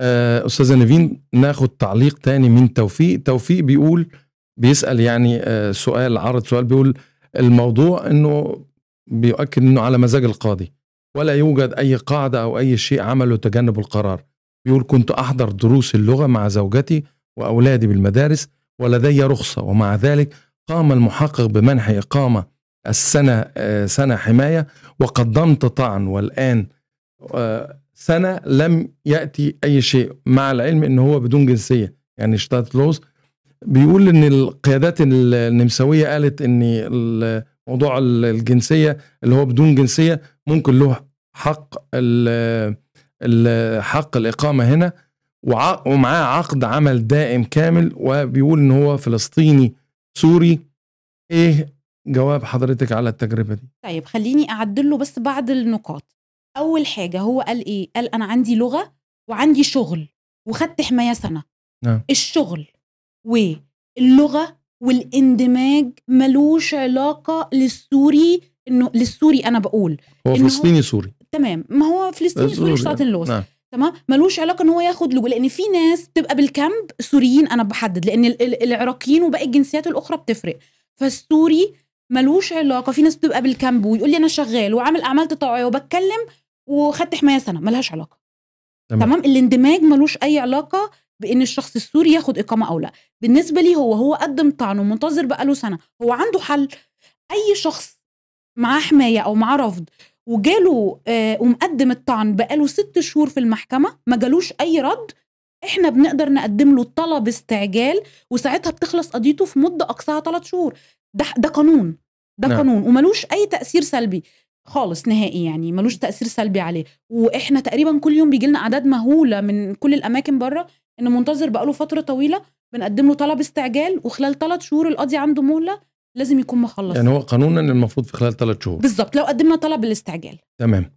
آه، استاذه نيفين ناخد تعليق تاني من توفيق توفيق بيقول بيسال يعني آه، سؤال عرض سؤال بيقول الموضوع انه بيؤكد انه على مزاج القاضي ولا يوجد اي قاعده او اي شيء عمله تجنب القرار بيقول كنت احضر دروس اللغه مع زوجتي واولادي بالمدارس ولدي رخصه ومع ذلك قام المحقق بمنح اقامه السنه آه، سنه حمايه وقدمت طعن والان آه، سنه لم ياتي اي شيء مع العلم ان هو بدون جنسيه يعني لوز بيقول ان القيادات النمساويه قالت ان موضوع الجنسيه اللي هو بدون جنسيه ممكن له حق حق الاقامه هنا ومعاه عقد عمل دائم كامل وبيقول ان هو فلسطيني سوري ايه جواب حضرتك على التجربه دي طيب خليني اعدل له بس بعض النقاط اول حاجه هو قال ايه قال انا عندي لغه وعندي شغل وخدت حمايه سنه نعم. الشغل واللغه والاندماج ملوش علاقه للسوري انه للسوري انا بقول هو فلسطيني سوري تمام ما هو فلسطيني سوري مش يعني. آه، اللغه نعم. تمام ملوش علاقه ان هو ياخد لغه لان في ناس بتبقى بالكامب سوريين انا بحدد لان العراقيين وباقي الجنسيات الاخرى بتفرق فالسوري ملوش علاقه في ناس بتبقى بالكامب ويقول لي انا شغال وعامل اعمال تطوعيه وبتكلم وخدت حمايه سنه ملهاش علاقه تمام. تمام الاندماج ملوش اي علاقه بان الشخص السوري ياخد اقامه او لا بالنسبه لي هو هو قدم طعنه منتظر بقاله سنه هو عنده حل اي شخص معاه حمايه او معاه رفض وجاله آه ومقدم الطعن بقاله ست شهور في المحكمه ما جالوش اي رد احنا بنقدر نقدم له طلب استعجال وساعتها بتخلص قضيته في مده اقصاها ثلاث شهور ده ده قانون ده نعم. قانون وملوش اي تاثير سلبي خالص نهائي يعني ملوش تاثير سلبي عليه واحنا تقريبا كل يوم بيجي لنا اعداد مهوله من كل الاماكن بره ان منتظر بقاله فتره طويله بنقدم له طلب استعجال وخلال ثلاث شهور القاضي عنده مهله لازم يكون مخلص يعني هو قانونا المفروض في خلال ثلاث شهور بالظبط لو قدمنا طلب الاستعجال تمام